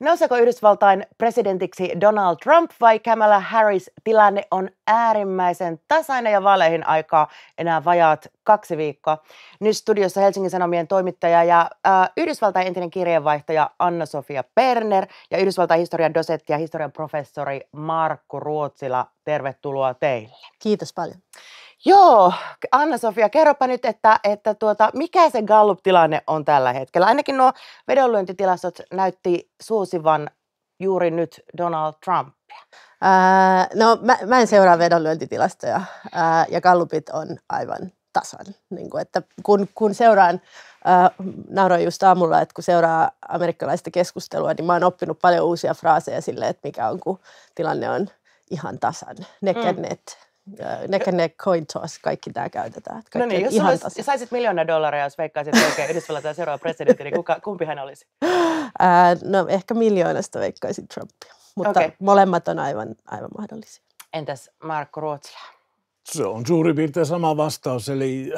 Nouseeko Yhdysvaltain presidentiksi Donald Trump vai Kamala Harris? Tilanne on äärimmäisen tasainen ja vaaleihin aikaa enää vajaat kaksi viikkoa. Nyt studiossa Helsingin Sanomien toimittaja ja äh, Yhdysvaltain entinen kirjeenvaihtaja Anna-Sofia Perner ja Yhdysvaltain historian dosetti ja historian professori Markku Ruotsila. Tervetuloa teille. Kiitos paljon. Joo, Anna-Sofia, kerropa nyt, että, että tuota, mikä se Gallup-tilanne on tällä hetkellä. Ainakin nuo vedonlyöntitilastot näytti suosivan juuri nyt Donald Trumpia. Ää, äh, no mä, mä en seuraa vedonlyöntitilastoja ää, äh, ja Gallupit on aivan tasan. Niin kuin, että kun, kun seuraan, äh, nauroin just aamulla, että kun seuraa amerikkalaista keskustelua, niin mä oon oppinut paljon uusia fraaseja sille, että mikä on, kun tilanne on ihan tasan. Ne mm. and neck and neck coin toss, kaikki tämä käytetään. No kaikki no niin, jos ihan olisi, saisit miljoona dollaria, jos veikkaisit oikein Yhdysvaltain seuraava presidentti, niin kuka, kumpi hän olisi? Ää, no ehkä miljoonasta veikkaisin Trumpia, mutta okay. molemmat on aivan, aivan mahdollisia. Entäs Markku Ruotsila? Se on suurin piirtein sama vastaus, eli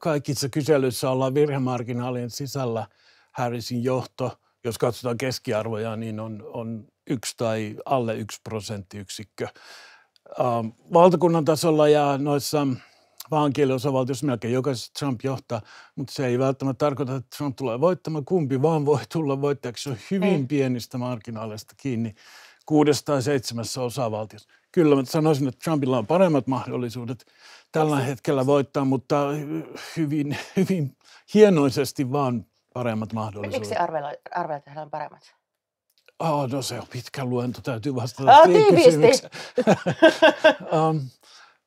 kaikissa kyselyissä ollaan virhemarginaalien sisällä Harrisin johto – jos katsotaan keskiarvoja, niin on, on yksi tai alle yksi prosenttiyksikkö. Ähm, valtakunnan tasolla ja noissa vankiliosavaltioissa melkein jokaisessa Trump johtaa, mutta se ei välttämättä tarkoita, että Trump tulee voittamaan. Kumpi vaan voi tulla voittajaksi. Se on hyvin ei. Mm. pienistä marginaaleista kiinni kuudesta tai seitsemässä osavaltiossa. Kyllä mä sanoisin, että Trumpilla on paremmat mahdollisuudet tällä hetkellä voittaa, mutta hyvin, hyvin hienoisesti vaan paremmat mahdollisuudet. Miksi arvelet, arvella, että hän on paremmat? Oh, no se on pitkä luento, täytyy vastata ah, tiiviisti. um,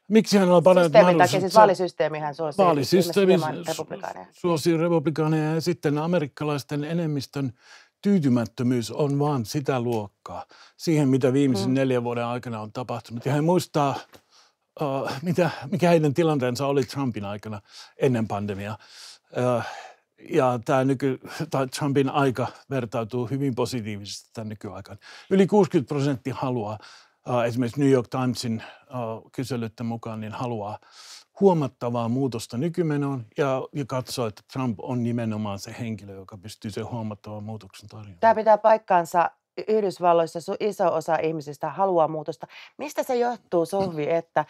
miksi hän on paljon Systeemi, mahdollisuus? Siis vaalisysteemihän suosii, vaalisysteemi republikaaneja. suosii republikaaneja ja sitten amerikkalaisten enemmistön tyytymättömyys on vaan sitä luokkaa siihen, mitä viimeisen hmm. neljän vuoden aikana on tapahtunut. Ja hän muistaa, uh, mitä, mikä heidän tilanteensa oli Trumpin aikana ennen pandemiaa. Uh, ja tämä nyky, tai Trumpin aika vertautuu hyvin positiivisesti tämän nykyaikaan. Yli 60 prosenttia haluaa, äh, esimerkiksi New York Timesin äh, mukaan, niin haluaa huomattavaa muutosta nykymenoon ja, ja katsoo, että Trump on nimenomaan se henkilö, joka pystyy sen huomattavan muutoksen tarjoamaan. Tämä pitää paikkaansa Yhdysvalloissa su- iso osa ihmisistä haluaa muutosta. Mistä se johtuu, Sohvi, että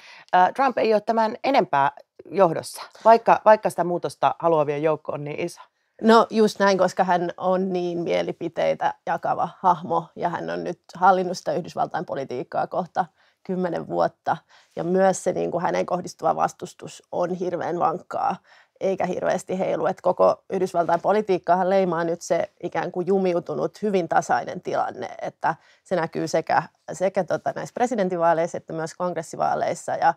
Trump ei ole tämän enempää johdossa, vaikka, vaikka sitä muutosta haluavien joukko on niin iso? No just näin, koska hän on niin mielipiteitä jakava hahmo ja hän on nyt hallinnut sitä Yhdysvaltain politiikkaa kohta kymmenen vuotta. Ja myös se niin kuin hänen kohdistuva vastustus on hirveän vankkaa eikä hirveästi heilu. Että koko Yhdysvaltain politiikkaahan leimaa nyt se ikään kuin jumiutunut, hyvin tasainen tilanne, että se näkyy sekä, sekä tota näissä presidentinvaaleissa että myös kongressivaaleissa ja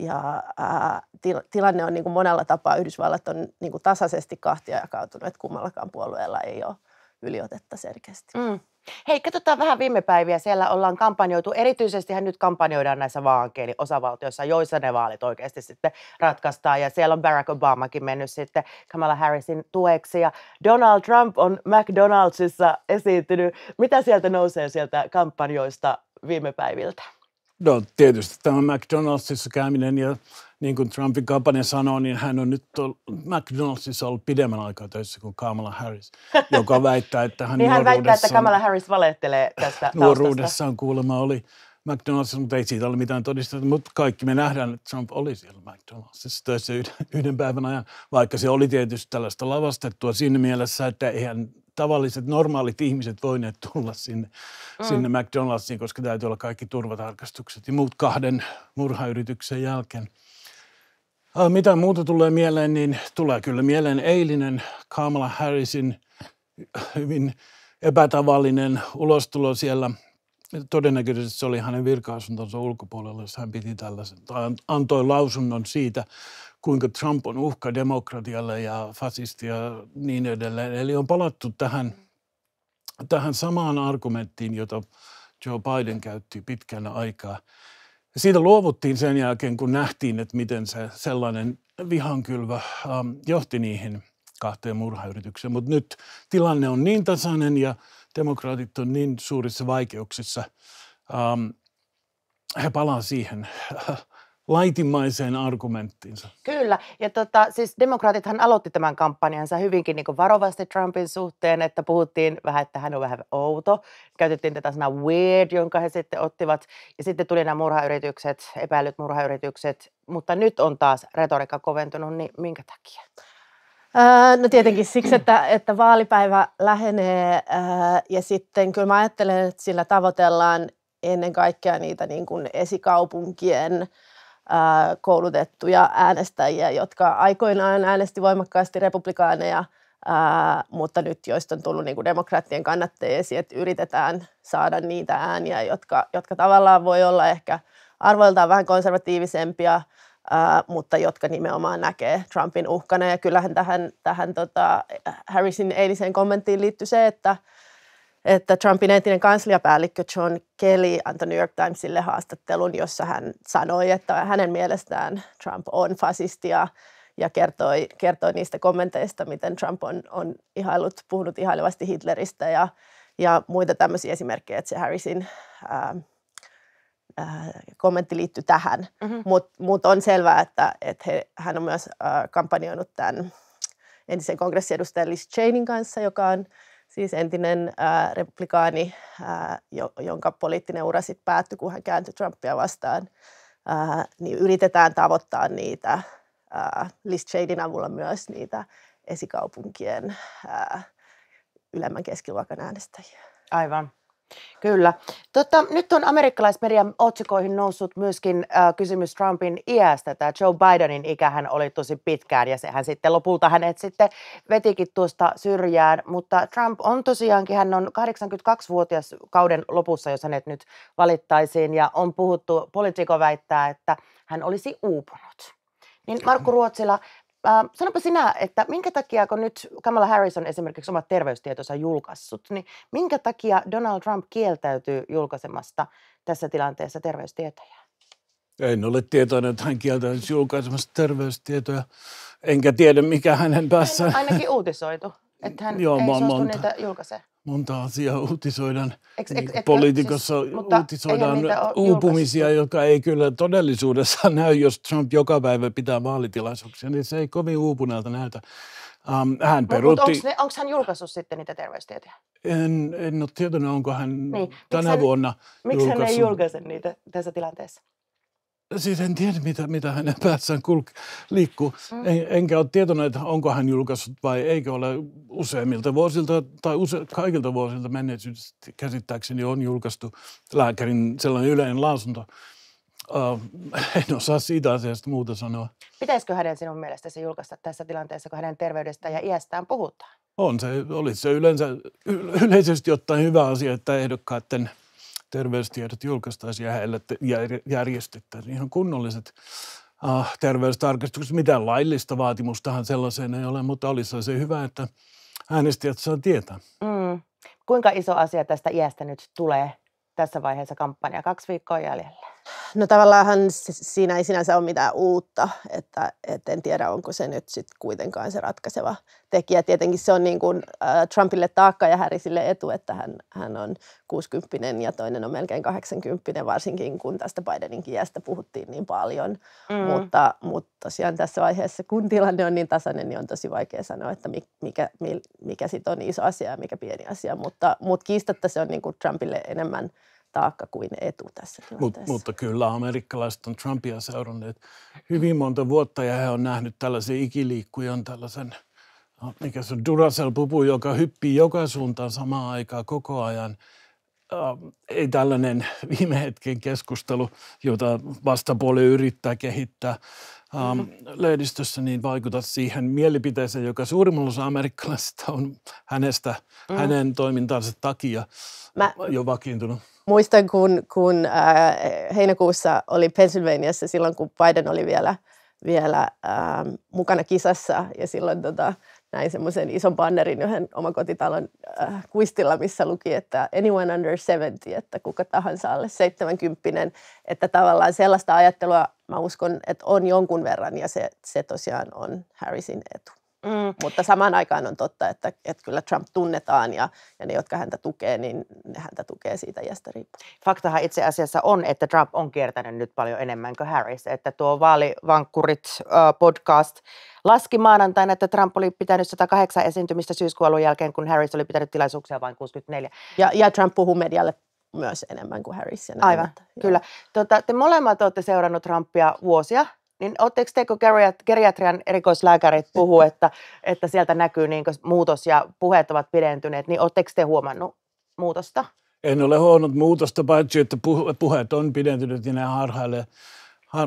ja ää, til, tilanne on niin kuin monella tapaa, Yhdysvallat on niin kuin tasaisesti kahtia jakautunut, että kummallakaan puolueella ei ole yliotetta selkeästi. Mm. Hei, katsotaan vähän viime päiviä. Siellä ollaan kampanjoitu, Erityisesti hän nyt kampanjoidaan näissä vaankeeli osavaltioissa, joissa ne vaalit oikeasti sitten ratkaistaan. Ja siellä on Barack Obamakin mennyt sitten Kamala Harrisin tueksi. Ja Donald Trump on McDonaldsissa esiintynyt. Mitä sieltä nousee sieltä kampanjoista viime päiviltä? No tietysti tämä McDonald'sissa käyminen ja niin kuin Trumpin kampanja sanoo, niin hän on nyt ollut, McDonald'sissa ollut pidemmän aikaa töissä kuin Kamala Harris, joka väittää, että hän, niin hän väittää, että Kamala Harris valehtelee tästä Nuoruudessaan kuulemma oli McDonald'sissa, mutta ei siitä ole mitään todistettu. mutta kaikki me nähdään, että Trump oli siellä McDonald'sissa töissä yhden, yhden päivän ajan, vaikka se oli tietysti tällaista lavastettua siinä mielessä, että eihän tavalliset normaalit ihmiset voineet tulla sinne, mm. sinne McDonald'siin, koska täytyy olla kaikki turvatarkastukset ja muut kahden murhayrityksen jälkeen. Ah, mitä muuta tulee mieleen, niin tulee kyllä mieleen eilinen Kamala Harrisin hyvin epätavallinen ulostulo siellä. Todennäköisesti se oli hänen virka-asuntonsa ulkopuolella, jos hän piti tällaisen, tai antoi lausunnon siitä kuinka Trump on uhka demokratialle ja fasistia ja niin edelleen. Eli on palattu tähän, tähän samaan argumenttiin, jota Joe Biden käytti pitkänä aikaa. Siitä luovuttiin sen jälkeen, kun nähtiin, että miten se sellainen vihankylvä ähm, johti niihin kahteen murhayritykseen. Mutta nyt tilanne on niin tasainen ja demokraatit on niin suurissa vaikeuksissa. Ähm, he palaa siihen laitimaiseen argumenttiinsa. Kyllä, ja tota, siis demokraatithan aloitti tämän kampanjansa hyvinkin niin varovasti Trumpin suhteen, että puhuttiin vähän, että hän on vähän outo. Käytettiin tätä sanaa weird, jonka he sitten ottivat, ja sitten tuli nämä murhayritykset, epäilyt murhayritykset, mutta nyt on taas retoriikka koventunut, niin minkä takia? Äh, no tietenkin siksi, että, että vaalipäivä lähenee äh, ja sitten kyllä mä ajattelen, että sillä tavoitellaan ennen kaikkea niitä niin kuin esikaupunkien koulutettuja äänestäjiä, jotka aikoinaan äänesti voimakkaasti republikaaneja, mutta nyt joista on tullut niin kuin demokraattien kannattajia, että yritetään saada niitä ääniä, jotka, jotka tavallaan voi olla ehkä arvoiltaan vähän konservatiivisempia, mutta jotka nimenomaan näkee Trumpin uhkana. Ja kyllähän tähän, tähän tota Harrisin eiliseen kommenttiin liittyy se, että että Trumpin entinen kansliapäällikkö John Kelly antoi New York Timesille haastattelun, jossa hän sanoi, että hänen mielestään Trump on fasistia ja kertoi, kertoi niistä kommenteista, miten Trump on, on ihailut, puhunut ihailevasti Hitleristä ja, ja muita tämmöisiä esimerkkejä, että se Harrisin ää, ähm, ää, äh, kommentti liittyy tähän. Mm-hmm. Mutta mut on selvää, että et he, hän on myös ää, äh, kampanjoinut tämän entisen kongressiedustajan Liz Cheneyn kanssa, joka on – siis entinen ää, republikaani, ää, jonka poliittinen ura sitten päättyi, kun hän kääntyi Trumpia vastaan, ää, niin yritetään tavoittaa niitä ää, Liz shadin avulla myös niitä esikaupunkien ää, ylemmän keskiluokan äänestäjiä. Aivan. Kyllä. Tota, nyt on amerikkalaismedian otsikoihin noussut myöskin äh, kysymys Trumpin iästä. Tämä Joe Bidenin ikähän oli tosi pitkään ja sehän sitten lopulta hänet sitten vetikin tuosta syrjään. Mutta Trump on tosiaankin, hän on 82-vuotias kauden lopussa, jos hänet nyt valittaisiin. Ja on puhuttu, poliitikko väittää, että hän olisi uupunut. Niin Markku Ruotsila, Äh, sanopa sinä, että minkä takia, kun nyt Kamala Harris on esimerkiksi omat terveystietonsa julkaissut, niin minkä takia Donald Trump kieltäytyy julkaisemasta tässä tilanteessa terveystietoja? En ole tietoinen, että hän kieltäytyy julkaisemasta terveystietoja, enkä tiedä mikä hänen päässään. Ainakin uutisoitu, että hän Joo, ei suostu monta. niitä julkaisemaan monta asiaa uutisoidaan. Eks, niin poliitikossa siis, uutisoidaan uupumisia, julkaistu. jotka ei kyllä todellisuudessa näy, jos Trump joka päivä pitää vaalitilaisuuksia, niin se ei kovin uupuneelta näytä. Um, hän peruutti... Mutta onko hän julkaissut sitten niitä terveystietoja? En, en ole tietoinen, onko hän niin. tänä hän, vuonna Miksi hän ei julkaise niitä tässä tilanteessa? siis en tiedä, mitä, mitä hänen päässään kulk, liikkuu. Mm. En, enkä ole tietoinen, että onko hän julkaissut vai eikö ole useimmilta vuosilta tai use, kaikilta vuosilta menneisyydestä käsittääkseni on julkaistu lääkärin sellainen yleinen lausunto. Uh, en osaa siitä asiasta muuta sanoa. Pitäisikö hänen sinun mielestäsi julkaista tässä tilanteessa, kun hänen terveydestä ja iästään puhutaan? On se, olisi se yleensä, yleisesti ottaen hyvä asia, että ehdokkaiden – terveystiedot julkaistaisiin ja heille te- järjestettäisiin ihan kunnolliset uh, terveystarkastukset. Mitään laillista vaatimustahan sellaiseen ei ole, mutta olisi se hyvä, että äänestäjät saa tietää. Mm. Kuinka iso asia tästä iästä nyt tulee tässä vaiheessa kampanjaa? Kaksi viikkoa jäljellä. No tavallaan siinä ei sinänsä ole mitään uutta, että et en tiedä onko se nyt sit kuitenkaan se ratkaiseva tekijä. Tietenkin se on niin kuin, äh, Trumpille taakka ja Harrisille etu, että hän, hän on 60 ja toinen on melkein 80, varsinkin kun tästä Bidenin kiästä puhuttiin niin paljon. Mm. Mutta, mutta tosiaan tässä vaiheessa, kun tilanne on niin tasainen, niin on tosi vaikea sanoa, että mikä, mikä, mikä sitten on iso asia ja mikä pieni asia. Mutta, mutta kiistatta se on niin kuin Trumpille enemmän – taakka kuin etu tässä tilanteessa. Mut, mutta kyllä amerikkalaiset on Trumpia seuranneet hyvin monta vuotta ja he on nähnyt tällaisen ikiliikkujan tällaisen no, mikä se on Duracell-pupu, joka hyppii joka suuntaan samaan aikaan koko ajan. Äh, ei tällainen viime hetken keskustelu, jota vastapuoli yrittää kehittää, ähm, mm-hmm. lehdistössä, niin vaikutat siihen mielipiteeseen, joka suurimmalla osa amerikkalaisista on hänestä, mm-hmm. hänen toimintansa takia Mä... jo vakiintunut. Muistan, kun, kun äh, heinäkuussa oli Pennsylvaniassa silloin, kun Biden oli vielä, vielä äh, mukana kisassa ja silloin tota, näin semmoisen ison bannerin yhden omakotitalon äh, kuistilla, missä luki, että anyone under 70, että kuka tahansa alle 70, että tavallaan sellaista ajattelua mä uskon, että on jonkun verran ja se, se tosiaan on Harrisin etu. Mm. Mutta samaan aikaan on totta, että, että kyllä Trump tunnetaan ja, ja ne, jotka häntä tukee, niin ne häntä tukee siitä iästä riippuen. Faktahan itse asiassa on, että Trump on kiertänyt nyt paljon enemmän kuin Harris. Että tuo vaalivankkurit podcast laski maanantaina, että Trump oli pitänyt 108 esiintymistä syyskuun alun jälkeen, kun Harris oli pitänyt tilaisuuksia vain 64. Ja, ja Trump puhuu medialle myös enemmän kuin Harris. Ja Aivan, että, kyllä. Tota, te molemmat olette seurannut Trumpia vuosia, niin oletteko te, kun geriatrian erikoislääkärit puhuu, että, että sieltä näkyy niin muutos ja puheet ovat pidentyneet, niin oletteko te huomannut muutosta? En ole huomannut muutosta, paitsi että puheet on pidentyneet ja ne harhailee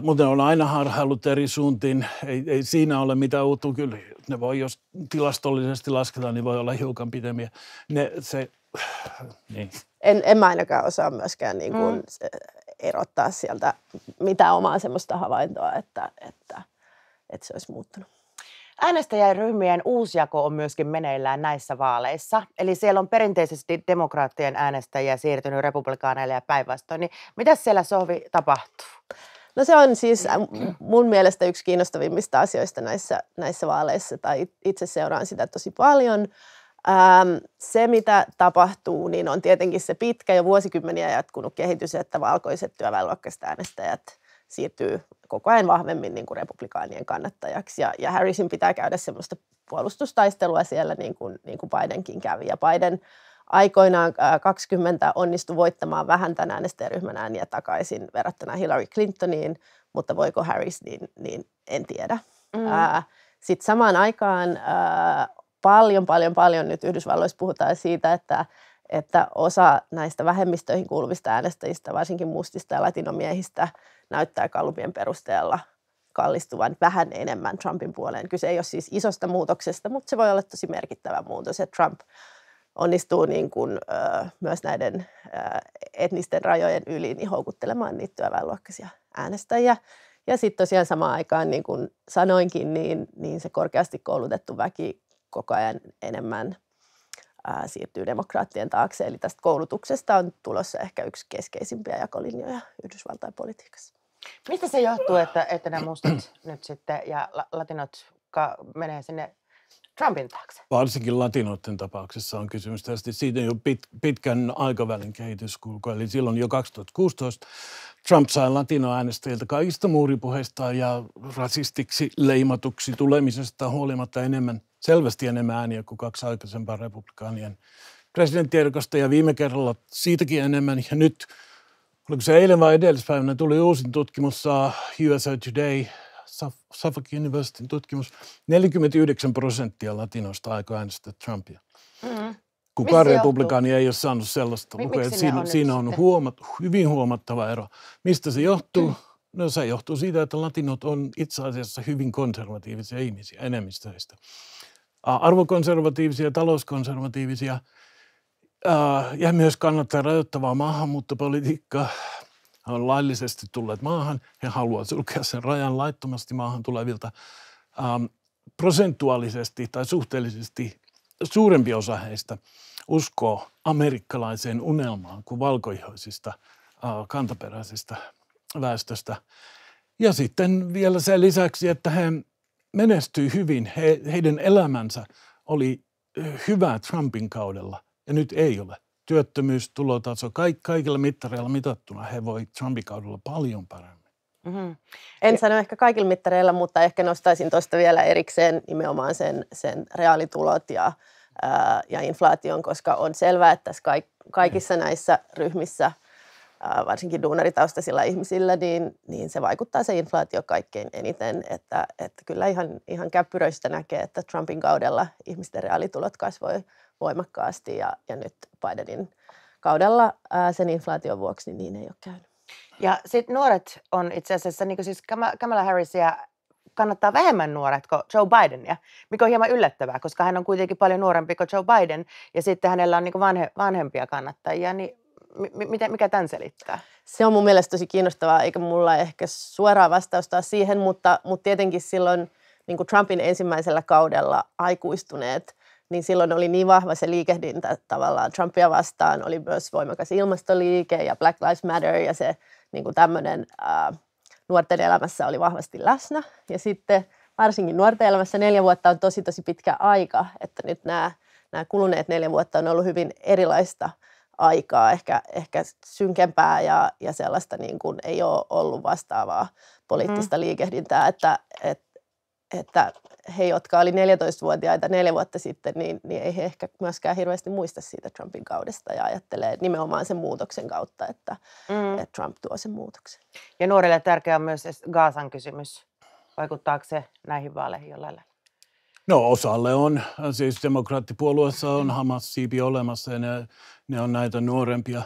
mutta on aina harhaillut eri suuntiin. Ei, ei siinä ole mitään uutta. Kyllä ne voi, jos tilastollisesti lasketaan, niin voi olla hiukan pitempiä. Ne, se, niin. en, en mä ainakaan osaa myöskään niin kuin mm. erottaa sieltä mitään omaa semmoista havaintoa, että, että, että se olisi muuttunut. Äänestäjäryhmien uusjako on myöskin meneillään näissä vaaleissa. Eli siellä on perinteisesti demokraattien äänestäjiä siirtynyt republikaaneille ja päinvastoin. Niin mitä siellä Sohvi tapahtuu? No se on siis äh, mun mielestä yksi kiinnostavimmista asioista näissä, näissä vaaleissa, tai itse seuraan sitä tosi paljon. Ähm, se, mitä tapahtuu, niin on tietenkin se pitkä ja vuosikymmeniä jatkunut kehitys, että valkoiset työväenluokkaiset äänestäjät siirtyy koko ajan vahvemmin niin kuin republikaanien kannattajaksi. Ja, ja Harrisin pitää käydä semmoista puolustustaistelua siellä, niin kuin, niin kuin Bidenkin kävi. Ja Biden aikoinaan 20 onnistu voittamaan vähän tämän äänestäjäryhmän ääniä takaisin verrattuna Hillary Clintoniin, mutta voiko Harris, niin, niin en tiedä. Mm. sitten samaan aikaan paljon, paljon, paljon nyt Yhdysvalloissa puhutaan siitä, että, että osa näistä vähemmistöihin kuuluvista äänestäjistä, varsinkin mustista ja latinomiehistä, näyttää kalupien perusteella kallistuvan vähän enemmän Trumpin puoleen. Kyse ei ole siis isosta muutoksesta, mutta se voi olla tosi merkittävä muutos. Ja Trump onnistuu niin kuin, ö, myös näiden ö, etnisten rajojen yli niin houkuttelemaan niitä työväenluokkaisia äänestäjiä. Ja sitten tosiaan samaan aikaan, niin kuin sanoinkin, niin, niin se korkeasti koulutettu väki koko ajan enemmän ö, siirtyy demokraattien taakse. Eli tästä koulutuksesta on tulossa ehkä yksi keskeisimpiä jakolinjoja Yhdysvaltain politiikassa. Mistä se johtuu, että, että nämä mustat nyt sitten ja latinot menee sinne Trumpin taakse? Varsinkin latinoiden tapauksessa on kysymys tästä. Siitä jo pit, pitkän aikavälin kehityskulku. Eli silloin jo 2016 Trump sai latinoäänestäjiltä kaikista muuripuheista ja rasistiksi leimatuksi tulemisesta huolimatta enemmän, selvästi enemmän ääniä kuin kaksi aikaisempaa republikaanien presidenttiehdokasta ja viime kerralla siitäkin enemmän. Ja nyt, oliko se eilen vai edellispäivänä, tuli uusin tutkimus USA uh, Today – Suffolk Universityn tutkimus, 49 prosenttia latinoista aikoi äänestää Trumpia. Mm-hmm. Kukaan Missä republikaani johtuu? ei ole saanut sellaista lukea. siinä, on siinä on huomat, hyvin huomattava ero. Mistä se johtuu? Mm. No se johtuu siitä, että latinot on itse asiassa hyvin konservatiivisia ihmisiä, enemmistöistä. Arvokonservatiivisia, talouskonservatiivisia ja myös kannattaa rajoittavaa maahanmuuttopolitiikkaa – he ovat laillisesti tulleet maahan, he haluavat sulkea sen rajan laittomasti maahan tulevilta. Ähm, prosentuaalisesti tai suhteellisesti suurempi osa heistä uskoo amerikkalaiseen unelmaan kuin valkoihoisista äh, kantaperäisistä väestöstä. Ja sitten vielä sen lisäksi, että he menestyy hyvin, he, heidän elämänsä oli äh, hyvä Trumpin kaudella ja nyt ei ole työttömyys, tulotaso, ka- kaikilla mittareilla mitattuna he voi Trumpin kaudella paljon paremmin. Mm-hmm. En sano ehkä kaikilla mittareilla, mutta ehkä nostaisin tuosta vielä erikseen nimenomaan sen, sen reaalitulot ja, ää, ja inflaation, koska on selvää, että tässä kaik, kaikissa mm. näissä ryhmissä, ää, varsinkin duunaritaustaisilla ihmisillä, niin, niin se vaikuttaa se inflaatio kaikkein eniten. Että, että kyllä ihan, ihan käppyröistä näkee, että Trumpin kaudella ihmisten reaalitulot kasvoi voimakkaasti ja, ja nyt Bidenin kaudella ää, sen inflaation vuoksi niin, niin ei ole käynyt. Ja sitten nuoret on itse asiassa, niin siis Kamala Harrisia kannattaa vähemmän nuoret kuin Joe Bidenia, mikä on hieman yllättävää, koska hän on kuitenkin paljon nuorempi kuin Joe Biden ja sitten hänellä on niin vanhe, vanhempia kannattajia, niin mikä tämän selittää? Se on mun mielestä tosi kiinnostavaa, eikä mulla ehkä suoraa vastausta siihen, mutta, mutta tietenkin silloin niin kuin Trumpin ensimmäisellä kaudella aikuistuneet niin silloin oli niin vahva se liikehdintä tavallaan Trumpia vastaan. Oli myös voimakas ilmastoliike ja Black Lives Matter ja se niin kuin tämmöinen ää, nuorten elämässä oli vahvasti läsnä. Ja sitten varsinkin nuorten elämässä neljä vuotta on tosi tosi pitkä aika, että nyt nämä, nämä kuluneet neljä vuotta on ollut hyvin erilaista aikaa, ehkä, ehkä synkempää ja, ja sellaista niin kuin ei ole ollut vastaavaa poliittista mm. liikehdintää, että, että että he, jotka oli 14-vuotiaita neljä vuotta sitten, niin, niin ei he ehkä myöskään hirveästi muista siitä Trumpin kaudesta ja ajattelee nimenomaan sen muutoksen kautta, että, mm. että Trump tuo sen muutoksen. Ja nuorille tärkeä on myös Gaasan kysymys. Vaikuttaako se näihin vaaleihin jollain lailla? No osalle on. Siis demokraattipuolueessa on Hamas-siipi olemassa ja ne, ne on näitä nuorempia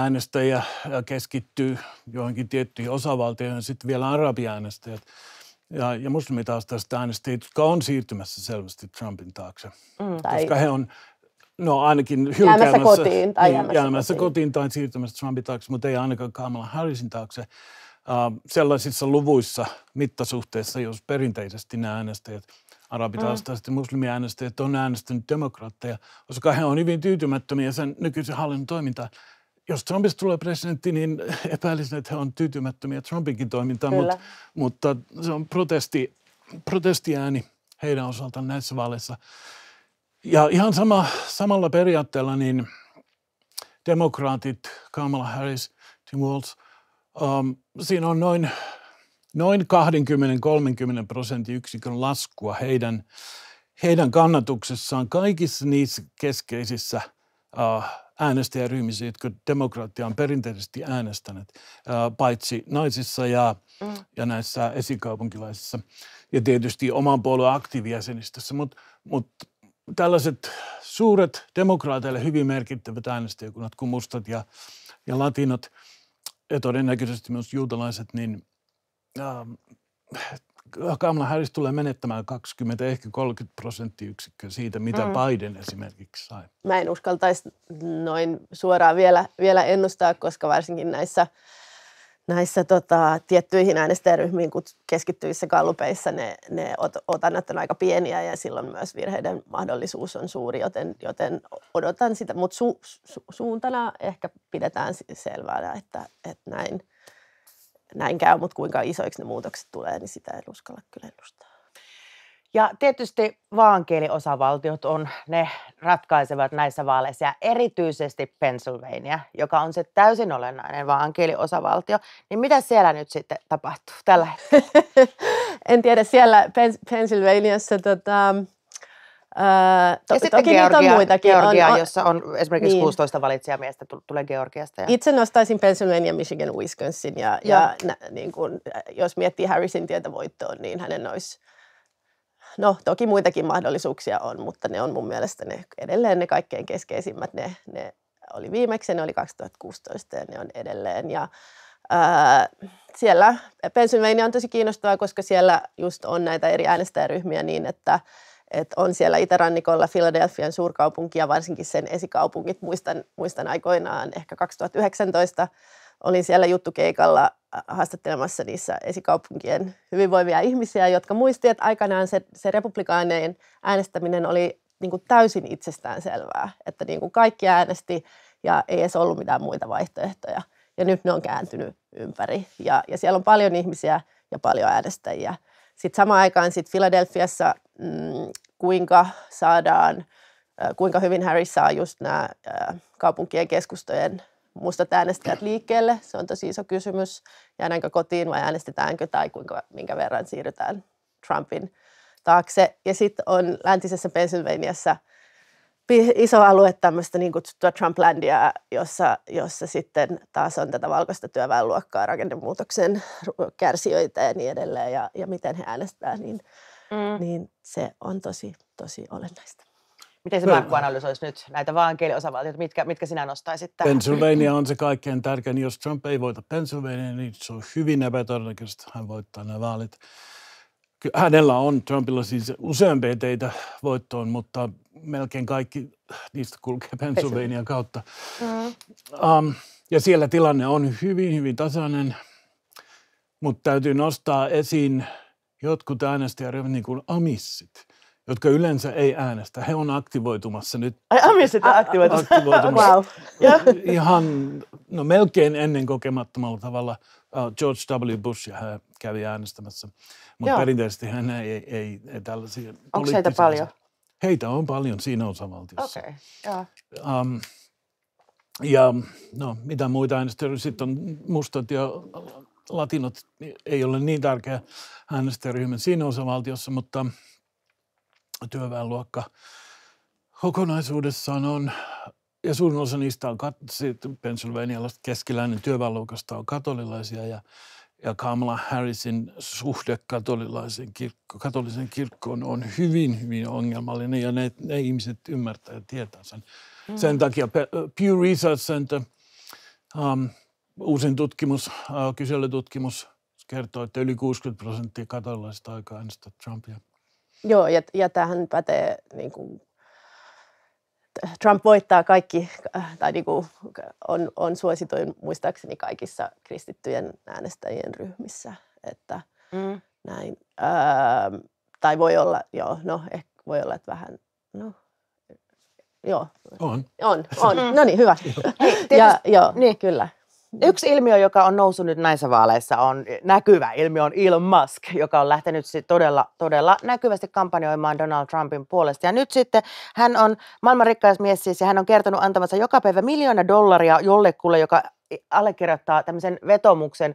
– äänestäjiä ja keskittyy johonkin tiettyihin osavaltioihin, sitten vielä arabiäänestäjät ja, ja muslimitaustaiset äänestäjät, jotka on siirtymässä selvästi Trumpin taakse. Mm, tai... Koska he on No ainakin hylkäämässä, jäämässä kotiin tai niin, jäämässä, jäämässä kotiin. kotiin tai siirtymässä Trumpin taakse, mutta ei ainakaan Kamala Harrisin taakse. Uh, sellaisissa luvuissa, mittasuhteissa, jos perinteisesti nämä äänestäjät, arabitaustaiset mm. muslimiäänestäjät on äänestänyt demokraatteja, koska he on hyvin tyytymättömiä sen nykyisen hallinnon toimintaan jos Trumpista tulee presidentti, niin epäilisin, että he on tyytymättömiä Trumpinkin toimintaan, mutta, mutta se on protesti, protestiääni heidän osaltaan näissä vaaleissa. Ja ihan sama, samalla periaatteella niin demokraatit, Kamala Harris, Tim Walz, um, siinä on noin, noin 20-30 prosentin yksikön laskua heidän, heidän kannatuksessaan kaikissa niissä keskeisissä uh, äänestäjäryhmissä, jotka demokraattia on perinteisesti äänestäneet, paitsi naisissa ja, mm. ja näissä esikaupunkilaisissa ja tietysti oman puolueen aktiivijäsenistössä. Mutta mut tällaiset suuret demokraateille hyvin merkittävät äänestäjäkunnat, kuin mustat ja, ja latinot ja todennäköisesti myös juutalaiset, niin ähm, Kamala Harris tulee menettämään 20, ehkä 30 prosenttiyksikköä siitä, mitä mm. Biden esimerkiksi sai. Mä en uskaltaisi noin suoraan vielä, vielä ennustaa, koska varsinkin näissä näissä tota, tiettyihin äänestäjäryhmiin keskittyvissä kallupeissa ne, ne ot, otannat on aika pieniä ja silloin myös virheiden mahdollisuus on suuri, joten, joten odotan sitä. Mutta su, su, suuntana ehkä pidetään selvää, että, että näin näin käy, mutta kuinka isoiksi ne muutokset tulee, niin sitä en uskalla kyllä ennustaa. Ja tietysti vaankieliosavaltiot on ne ratkaisevat näissä vaaleissa ja erityisesti Pennsylvania, joka on se täysin olennainen vaankieliosavaltio. Niin mitä siellä nyt sitten tapahtuu tällä hetkellä? en tiedä, siellä Pennsylvaniassa tota, To, ja sitten toki Georgia, niitä on muitakin. Georgia, on, jossa on esimerkiksi niin. 16 valitsijamiestä tulee Georgiasta. Ja... Itse nostaisin Pennsylvania, Michigan, Wisconsin ja, ja. ja niin kun, jos miettii Harrisin tietä voittoon, niin hänen olisi No toki muitakin mahdollisuuksia on, mutta ne on mun mielestä ne, edelleen ne kaikkein keskeisimmät. Ne, ne oli viimeksi, ne oli 2016 ja ne on edelleen. Ja, ää, siellä Pennsylvania on tosi kiinnostavaa, koska siellä just on näitä eri äänestäjäryhmiä niin, että – että on siellä itärannikolla Filadelfian suurkaupunki ja varsinkin sen esikaupungit. Muistan, muistan aikoinaan ehkä 2019 olin siellä juttukeikalla äh, haastattelemassa niissä esikaupunkien hyvinvoivia ihmisiä, jotka muisti, että aikanaan se, se republikaanien äänestäminen oli niin kuin täysin itsestäänselvää, että niin kuin kaikki äänesti ja ei edes ollut mitään muita vaihtoehtoja. Ja nyt ne on kääntynyt ympäri ja, ja siellä on paljon ihmisiä ja paljon äänestäjiä. Sitten samaan aikaan sitten Filadelfiassa Mm, kuinka saadaan, äh, kuinka hyvin Harry saa just nämä äh, kaupunkien keskustojen mustat äänestäjät liikkeelle. Se on tosi iso kysymys. Jäädäänkö kotiin vai äänestetäänkö tai kuinka, minkä verran siirrytään Trumpin taakse. Ja sitten on läntisessä Pennsylvaniassa iso alue tämmöistä niin kutsuttua Trumplandia, jossa, jossa sitten taas on tätä valkoista työväenluokkaa rakennemuutoksen kärsijöitä ja niin edelleen ja, ja miten he äänestää. Niin mm. niin se on tosi, tosi olennaista. Miten se Markku analysoisi nyt näitä vaankieliosavaltioita? Mitkä, mitkä sinä nostaisit tähän? Pennsylvania on se kaikkein tärkein. Jos Trump ei voita Pennsylvania, niin se on hyvin epätodennäköistä. Hän voittaa nämä vaalit. Hänellä on, Trumpilla siis useampia teitä voittoon, mutta melkein kaikki niistä kulkee Pennsylvania kautta. Mm. Um, ja siellä tilanne on hyvin, hyvin tasainen, mutta täytyy nostaa esiin – jotkut äänestäjäryhmät, niin kuin amissit, jotka yleensä ei äänestä, he on aktivoitumassa nyt. Ai amissit on aktivoitumassa? aktivoitumassa. wow. Ihan, no melkein ennen kokemattomalla tavalla äh, George W. Bush ja hän kävi äänestämässä, mutta perinteisesti hän ei, ei, ei, ei tällaisia Onko heitä paljon? Heitä on paljon siinä osavaltiossa. Okei, okay, Um, ähm, ja no, mitä muita äänestäjiä? Sitten on mustat ja latinot ei ole niin tärkeä äänestäjäryhmä siinä osavaltiossa, mutta työväenluokka kokonaisuudessaan on, ja suurin osa niistä on, pennsylvanialaiset keskiläinen työväenluokasta on katolilaisia ja ja Kamala Harrisin suhde katolilaisen kirkko, katolisen kirkkoon on hyvin, hyvin ongelmallinen ja ne, ne ihmiset ymmärtää ja tietää sen. Mm. Sen takia Pew Research Center um, Uusin tutkimus, äh, kyselytutkimus kertoo, että yli 60 prosenttia katolaisista aikaa äänestää Trumpia. Joo, ja, ja tähän pätee, niin kuin, Trump voittaa kaikki, äh, tai niin kuin, on, on suosituin muistaakseni kaikissa kristittyjen äänestäjien ryhmissä, että mm. näin. Öö, tai voi olla, joo, no ehkä voi olla, että vähän, no joo. On. On, on. No niin, hyvä. Tietysti, ja, joo, niin. kyllä. Mm. Yksi ilmiö, joka on noussut nyt näissä vaaleissa, on näkyvä ilmiö on Elon Musk, joka on lähtenyt todella, todella näkyvästi kampanjoimaan Donald Trumpin puolesta. Ja nyt sitten hän on maailman rikkaus mies siis, ja hän on kertonut antavansa joka päivä miljoona dollaria jollekulle, joka allekirjoittaa tämmöisen vetomuksen,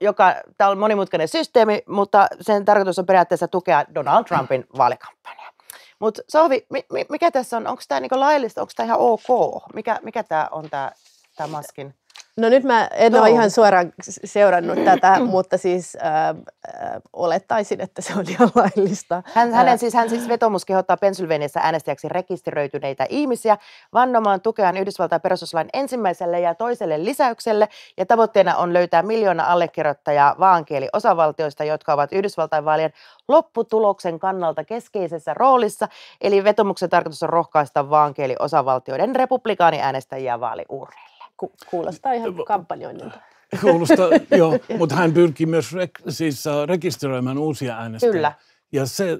joka, tämä on monimutkainen systeemi, mutta sen tarkoitus on periaatteessa tukea Donald Trumpin vaalikampanjaa. Mutta Sohvi, mikä tässä on? Onko tämä niinku laillista? Onko tämä ihan ok? Mikä, mikä tämä on tämä Maskin? No nyt mä en ole ihan suoraan seurannut tätä, mutta siis äh, äh, olettaisin, että se on ihan laillista. Hän, äh. hänen siis, hän siis vetomus kehottaa Pennsylvaniassa äänestäjäksi rekisteröityneitä ihmisiä vannomaan tukeaan Yhdysvaltain perustuslain ensimmäiselle ja toiselle lisäykselle. Ja tavoitteena on löytää miljoona allekirjoittajaa vaankieli osavaltioista, jotka ovat Yhdysvaltain vaalien lopputuloksen kannalta keskeisessä roolissa. Eli vetomuksen tarkoitus on rohkaista vaankieli osavaltioiden republikaaniäänestäjiä vaaliuurille. Ku- kuulostaa ihan kampanjoinnilta. Kuulostaa, joo, mutta hän pyrkii myös rek- siis, äh, rekisteröimään uusia äänestäjiä. Kyllä. Ja se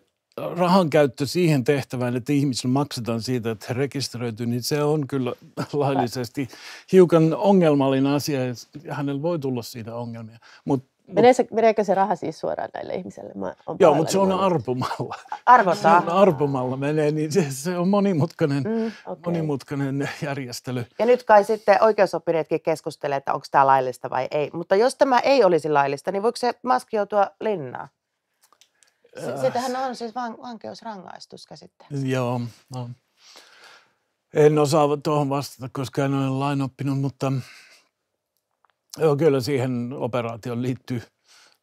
äh, rahan käyttö siihen tehtävään, että ihmisille maksetaan siitä, että he rekisteröityy, niin se on kyllä laillisesti hiukan ongelmallinen asia ja hänellä voi tulla siitä ongelmia. Mutta Menee se, meneekö se raha siis suoraan näille ihmisille? Mä on Joo, mutta se on arpumalla. Arvotaan. Se on arpumalla menee, niin se, se on monimutkainen, mm, okay. monimutkainen järjestely. Ja nyt kai sitten oikeusoppineetkin keskustelee, että onko tämä laillista vai ei. Mutta jos tämä ei olisi laillista, niin voiko se maski joutua linnaan? sitähän äh. on siis van, vankeusrangaistus käsittääkseni. Joo, no. En osaa tuohon vastata, koska en ole lainoppinut, mutta Joo, kyllä siihen operaatioon liittyy,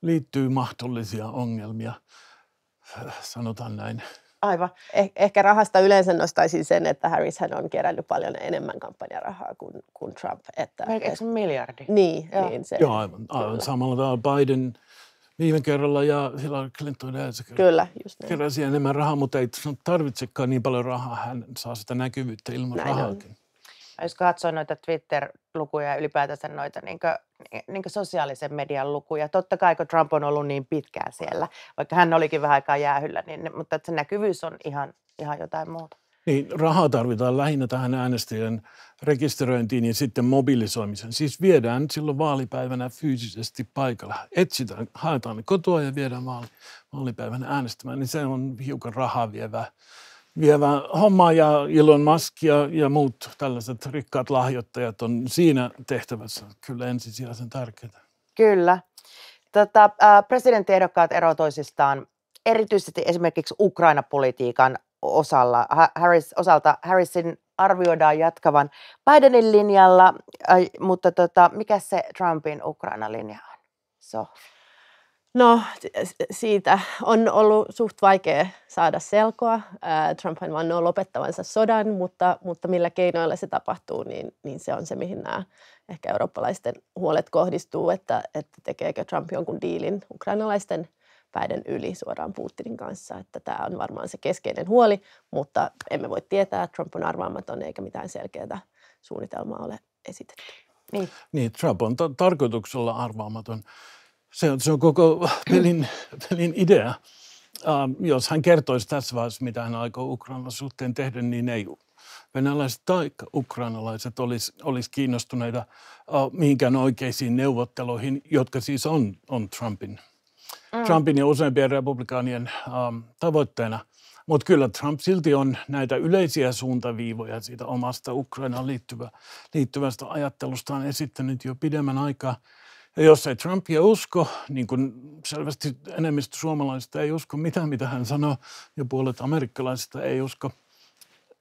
liittyy mahdollisia ongelmia, sanotaan näin. Aivan. Eh- ehkä rahasta yleensä nostaisin sen, että Harris hän on kerännyt paljon enemmän kampanjarahaa kuin, kuin Trump. Että, Melkein se miljardi? Niin, Joo. niin se. Joo, aivan, aivan samalla tavalla Biden viime kerralla ja Hillary Clinton edessä kyllä, just keräsi enemmän rahaa, mutta ei tarvitsekaan niin paljon rahaa. Hän saa sitä näkyvyyttä ilman rahaa jos katsoo noita Twitter-lukuja ja ylipäätänsä noita niin kuin, niin kuin sosiaalisen median lukuja, totta kai kun Trump on ollut niin pitkään siellä, vaikka hän olikin vähän aikaa jäähyllä, niin, niin mutta se näkyvyys on ihan, ihan jotain muuta. Niin, rahaa tarvitaan lähinnä tähän äänestäjien rekisteröintiin ja sitten mobilisoimiseen. Siis viedään silloin vaalipäivänä fyysisesti paikalla. Etsitään, haetaan ne kotoa ja viedään vaali, vaalipäivänä äänestämään, niin se on hiukan rahaa vievää vievä homma ja Elon Musk ja, ja muut tällaiset rikkaat lahjoittajat on siinä tehtävässä kyllä ensisijaisen tärkeitä. Kyllä. Tota, presidenttiehdokkaat eroavat toisistaan erityisesti esimerkiksi Ukraina-politiikan osalla. Harris, osalta Harrisin arvioidaan jatkavan Bidenin linjalla, mutta tota, mikä se Trumpin Ukraina-linja on? So. No siitä on ollut suht vaikea saada selkoa. Trumpin vannoo lopettavansa sodan, mutta, mutta millä keinoilla se tapahtuu, niin, niin se on se, mihin nämä ehkä eurooppalaisten huolet kohdistuu, että, että tekeekö Trump jonkun diilin ukrainalaisten päiden yli suoraan Putinin kanssa. Että tämä on varmaan se keskeinen huoli, mutta emme voi tietää, että Trump on arvaamaton eikä mitään selkeää suunnitelmaa ole esitetty. Niin, niin Trump on t- tarkoituksella arvaamaton se on, se on koko pelin, pelin idea. Uh, jos hän kertoisi tässä vaiheessa, mitä hän aikoo Ukrainan suhteen tehdä, niin ei venäläiset tai ukrainalaiset olisi olis kiinnostuneita uh, mihinkään oikeisiin neuvotteluihin, jotka siis on, on Trumpin, mm. Trumpin ja useampien republikaanien um, tavoitteena. Mutta kyllä Trump silti on näitä yleisiä suuntaviivoja siitä omasta Ukrainaan liittyvä, liittyvästä ajattelustaan esittänyt jo pidemmän aikaa – ja jos ei Trumpia usko, niin kuin selvästi enemmistö suomalaisista ei usko mitään, mitä hän sanoo, ja puolet amerikkalaisista ei usko,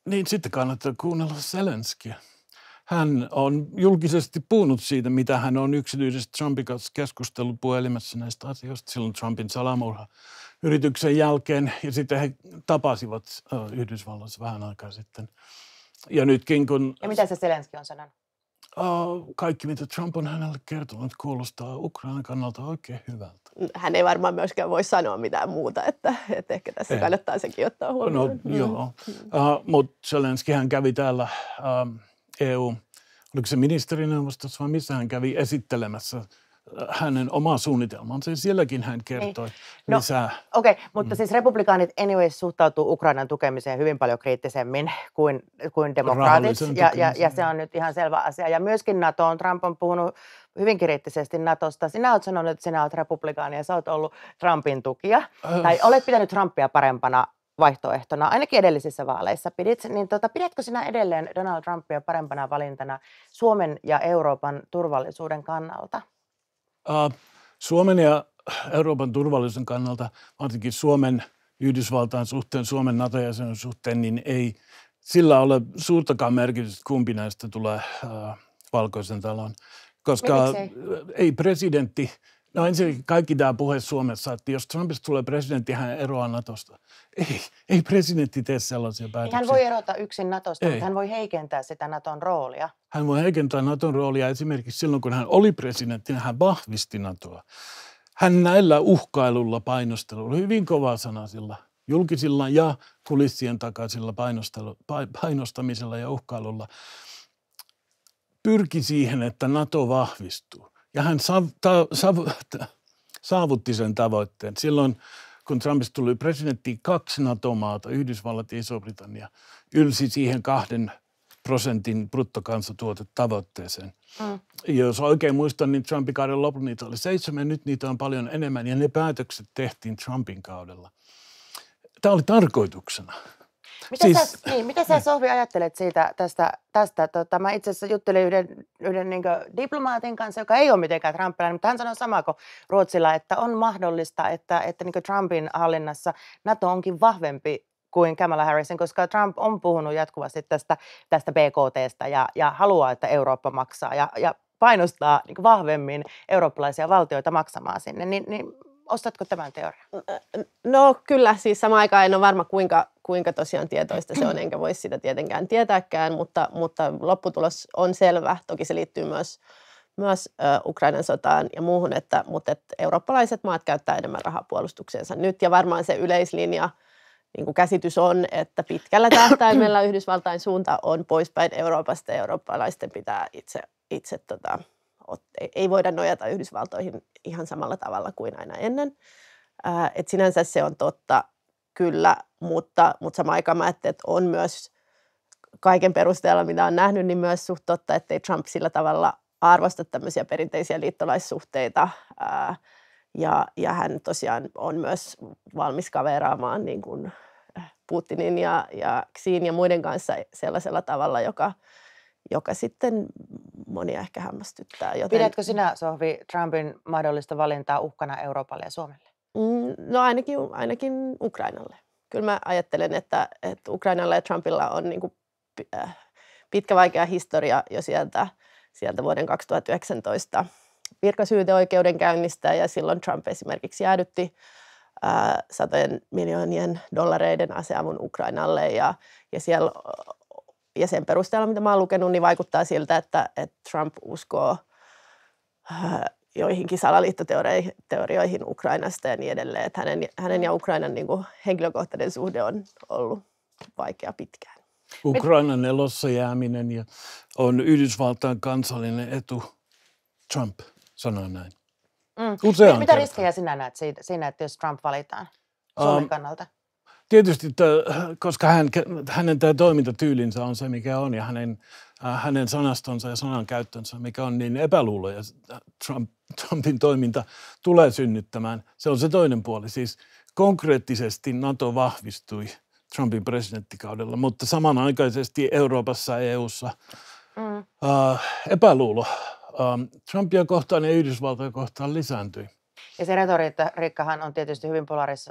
niin sitten kannattaa kuunnella Zelenskiä. Hän on julkisesti puhunut siitä, mitä hän on yksityisesti Trumpin kanssa keskustellut puhelimessa näistä asioista silloin Trumpin salamurha yrityksen jälkeen. Ja sitten he tapasivat Yhdysvalloissa vähän aikaa sitten. Ja nytkin kun... Ja mitä se Zelenski on sanonut? kaikki, mitä Trump on hänelle kertonut, kuulostaa Ukrainan kannalta oikein hyvältä. Mm, hän ei varmaan myöskään voi sanoa mitään muuta, että, että ehkä tässä ei. kannattaa sekin ottaa huomioon. No, mm. joo. Mm. Uh, Mutta hän kävi täällä uh, EU, oliko se ministerineuvostossa vai missä hän kävi esittelemässä – hänen oma suunnitelmansa. Siis sielläkin hän niin. kertoi niin. no, lisää. Okei, okay, mutta mm. siis republikaanit anyways suhtautuu Ukrainan tukemiseen hyvin paljon kriittisemmin kuin, kuin demokraatit. Ja, ja, ja se on nyt ihan selvä asia. Ja myöskin NATO on, Trump on puhunut hyvin kriittisesti Natosta. Sinä olet sanonut, että sinä olet republikaani ja sä olet ollut Trumpin tukija. Äh. Tai olet pitänyt Trumpia parempana vaihtoehtona, ainakin edellisissä vaaleissa pidit, niin tota, pidätkö sinä edelleen Donald Trumpia parempana valintana Suomen ja Euroopan turvallisuuden kannalta? Suomen ja Euroopan turvallisuuden kannalta, varsinkin Suomen Yhdysvaltain suhteen, Suomen NATO-jäsenen suhteen, niin ei sillä ole suurtakaan merkitystä, kumpi näistä tulee valkoisen talon. Koska ei presidentti – No ensinnäkin kaikki tämä puhe Suomessa, että jos Trumpista tulee presidentti, hän eroaa Natosta. Ei, ei presidentti tee sellaisia päätöksiä. Hän voi erota yksin Natosta, ei. mutta hän voi heikentää sitä Naton roolia. Hän voi heikentää Naton roolia esimerkiksi silloin, kun hän oli presidentti, hän vahvisti Natoa. Hän näillä uhkailulla, painostelulla, hyvin kovaa sanasilla, julkisilla ja kulissien takaisilla painostamisella ja uhkailulla pyrki siihen, että Nato vahvistuu – ja hän sav, ta, sav, saavutti sen tavoitteen. Silloin kun Trumpista tuli presidentti, kaksi NATO-maata, Yhdysvallat ja Iso-Britannia, ylsi siihen kahden prosentin bruttokansantuotetavoitteeseen. Mm. Jos oikein muistan, niin Trumpin kauden lopulla niitä oli seitsemän, nyt niitä on paljon enemmän, ja ne päätökset tehtiin Trumpin kaudella. Tämä oli tarkoituksena. Mitä, siis... sä, niin, mitä sä Sohvi ajattelet siitä tästä? tästä tota, mä itse asiassa juttelin yhden, yhden niin diplomaatin kanssa, joka ei ole mitenkään Trumpilainen, mutta hän sanoi samaa kuin Ruotsilla, että on mahdollista, että, että niin Trumpin hallinnassa NATO onkin vahvempi kuin Kamala Harrisin, koska Trump on puhunut jatkuvasti tästä, tästä BKTstä ja, ja haluaa, että Eurooppa maksaa ja, ja painostaa niin vahvemmin eurooppalaisia valtioita maksamaan sinne. Niin, niin Ostatko tämän teorian? No kyllä, siis sama aikaan en ole varma kuinka, kuinka tosiaan tietoista se on, enkä voi sitä tietenkään tietääkään, mutta, mutta lopputulos on selvä. Toki se liittyy myös, myös Ukrainan sotaan ja muuhun, että, mutta että eurooppalaiset maat käyttää enemmän rahaa puolustukseensa nyt ja varmaan se yleislinja niin kuin käsitys on, että pitkällä tähtäimellä Yhdysvaltain suunta on poispäin Euroopasta ja eurooppalaisten pitää itse, itse tota, ei voida nojata Yhdysvaltoihin ihan samalla tavalla kuin aina ennen. et sinänsä se on totta, kyllä, mutta, mutta sama aikaan mä että on myös kaiken perusteella, mitä on nähnyt, niin myös suht totta, ei Trump sillä tavalla arvosta tämmöisiä perinteisiä liittolaissuhteita. ja, ja hän tosiaan on myös valmis kaveraamaan niin kuin eh, Putinin ja, ja Xiin ja muiden kanssa sellaisella tavalla, joka – joka sitten monia ehkä hämmästyttää. Joten... Pidätkö sinä, Sohvi, Trumpin mahdollista valintaa uhkana Euroopalle ja Suomelle? Mm, no ainakin, ainakin Ukrainalle. Kyllä mä ajattelen, että, että Ukrainalla ja Trumpilla on niin kuin äh, pitkä vaikea historia jo sieltä, sieltä vuoden 2019 käynnistä ja silloin Trump esimerkiksi jäädytti äh, satojen miljoonien dollareiden aseavun Ukrainalle ja, ja siellä ja sen perusteella, mitä mä oon lukenut, niin vaikuttaa siltä, että, että Trump uskoo äh, joihinkin salaliittoteorioihin Ukrainasta ja niin edelleen. Että hänen, hänen ja Ukrainan niin kuin, henkilökohtainen suhde on ollut vaikea pitkään. Ukrainan elossa jääminen ja on Yhdysvaltain kansallinen etu. Trump sanoi näin. Mm. Mitä kertaa. riskejä sinä näet siinä, että jos Trump valitaan Suomen um, kannalta? tietysti, koska hän, hänen tämä toimintatyylinsä on se, mikä on, ja hänen, äh, hänen sanastonsa ja sanankäyttönsä, mikä on niin ja Trump, Trumpin toiminta tulee synnyttämään. Se on se toinen puoli. Siis konkreettisesti NATO vahvistui Trumpin presidenttikaudella, mutta samanaikaisesti Euroopassa ja EUssa mm. äh, epäluulo äh, Trumpia kohtaan ja Yhdysvaltoja kohtaan lisääntyi. Ja se retoriikkahan on tietysti hyvin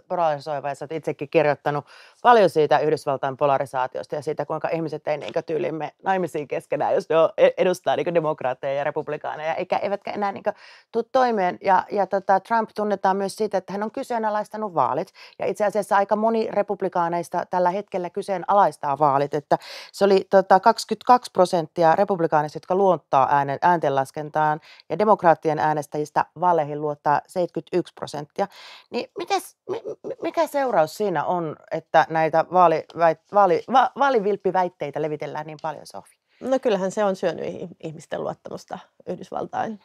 polarisoiva, ja sä oot itsekin kirjoittanut paljon siitä Yhdysvaltain polarisaatiosta ja siitä, kuinka ihmiset ei niin tyylimme naimisiin keskenään, jos ne e-, edustaa niin demokraatteja ja republikaaneja, eikä, eivätkä enää niin tule toimeen. Ja, ja tota, Trump tunnetaan myös siitä, että hän on kyseenalaistanut vaalit. Ja itse asiassa aika moni republikaaneista tällä hetkellä kyseenalaistaa vaalit. Että se oli tota, 22 prosenttia republikaanista, jotka luottaa äänen, ääntenlaskentaan ja demokraattien äänestäjistä valeihin luottaa 71 prosenttia. Niin mites, mikä seuraus siinä on, että näitä vaaliväit, vaali, va, vaalivilppiväitteitä levitellään niin paljon, Sofi? No kyllähän se on syönyt ihmisten luottamusta Yhdysvaltain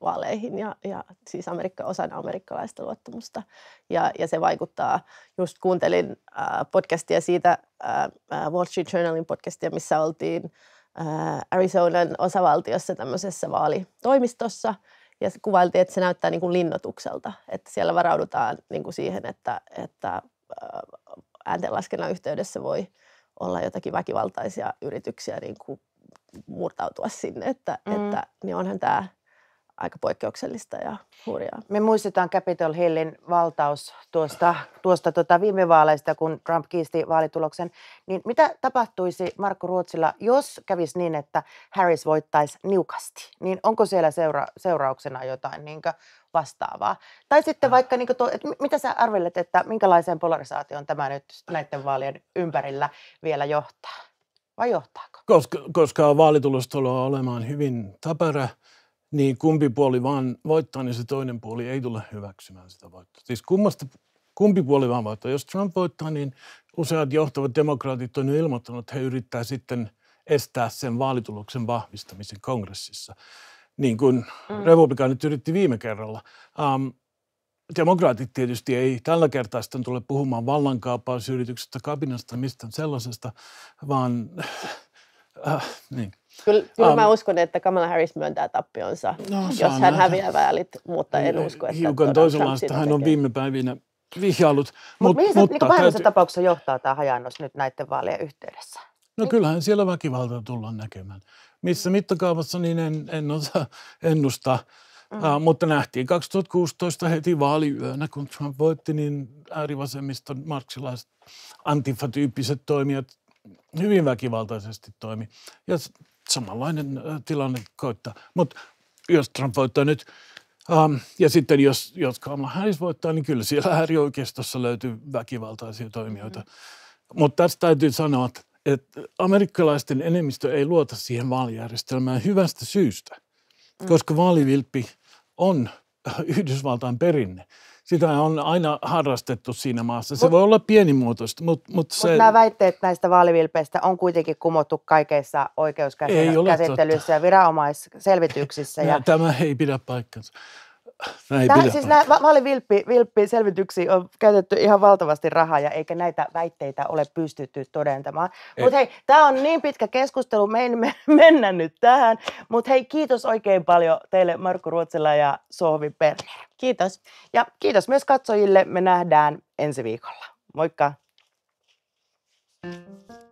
vaaleihin ja, ja siis Amerikka, osana amerikkalaista luottamusta. Ja, ja se vaikuttaa, just kuuntelin äh, podcastia siitä, äh, äh Wall Street Journalin podcastia, missä oltiin äh, Arizonan osavaltiossa tämmöisessä vaalitoimistossa ja kuvailtiin, että se näyttää niin kuin linnotukselta, että siellä varaudutaan niin kuin siihen, että, että äh, ääntenlaskennan yhteydessä voi olla jotakin väkivaltaisia yrityksiä niin kuin murtautua sinne, että, mm. että niin onhan tämä aika poikkeuksellista ja hurjaa. Me muistetaan Capitol Hillin valtaus tuosta, tuosta tuota viime vaaleista, kun Trump kiisti vaalituloksen. Niin mitä tapahtuisi Markku Ruotsilla, jos kävisi niin, että Harris voittaisi niukasti? Niin onko siellä seura- seurauksena jotain niin vastaavaa? Tai sitten ah. vaikka, niin tuo, että mitä sä arvelet, että minkälaiseen polarisaatioon tämä nyt näiden vaalien ympärillä vielä johtaa? Vai johtaako? Koska, koska vaalitulos tulee olemaan hyvin tapara, niin kumpi puoli vaan voittaa, niin se toinen puoli ei tule hyväksymään sitä voittoa. Siis kummasta, kumpi puoli vaan voittaa. Jos Trump voittaa, niin useat johtavat demokraatit on jo ilmoittanut, että he yrittää sitten estää sen vaalituloksen vahvistamisen kongressissa, niin kuin mm. republikaanit yritti viime kerralla. Um, demokraatit tietysti ei tällä kertaa sitten tule puhumaan vallankaapausyrityksestä, kabinasta, mistään sellaisesta, vaan äh, niin. Kyllä, kyllä um, mä uskon, että Kamala Harris myöntää tappionsa, no, jos hän häviää välit, mutta en usko, että... Hiukan toisella hän on viime päivinä vihjailut. Mut, mut, mihin se, niin täytyy... tapauksessa johtaa tämä hajannus nyt näiden vaalien yhteydessä? No kyllähän siellä väkivaltaa tullaan näkemään. Missä mittakaavassa, niin en, en osaa ennustaa. Mm. Uh, mutta nähtiin 2016 heti vaaliyönä, kun Trump voitti, niin äärivasemmiston marksilaiset antifa-tyyppiset toimijat hyvin väkivaltaisesti toimi. Ja samanlainen tilanne koittaa. Mutta jos Trump voittaa nyt, ähm, ja sitten jos, jos Kamala Harris voittaa, niin kyllä siellä äärioikeistossa löytyy väkivaltaisia toimijoita. Mm. Mm-hmm. Mutta tästä täytyy sanoa, että, et amerikkalaisten enemmistö ei luota siihen vaalijärjestelmään hyvästä syystä, mm. koska vaalivilppi on Yhdysvaltain perinne sitä on aina harrastettu siinä maassa. Se mut, voi olla pienimuotoista, mutta mut se... Mut nämä väitteet näistä vaalivilpeistä on kuitenkin kumottu kaikeissa oikeuskäsittelyissä ja viranomaisselvityksissä. Ja... Tämä ei pidä paikkansa näin Tämä, siis mä olin vilppi, vilppi selvityksiä on käytetty ihan valtavasti rahaa ja eikä näitä väitteitä ole pystytty todentamaan. Mutta hei, tämä on niin pitkä keskustelu, me ei mennä nyt tähän. Mutta hei, kiitos oikein paljon teille Markku Ruotsila ja Sohvi Perner. Kiitos. Ja kiitos myös katsojille, me nähdään ensi viikolla. Moikka! thank you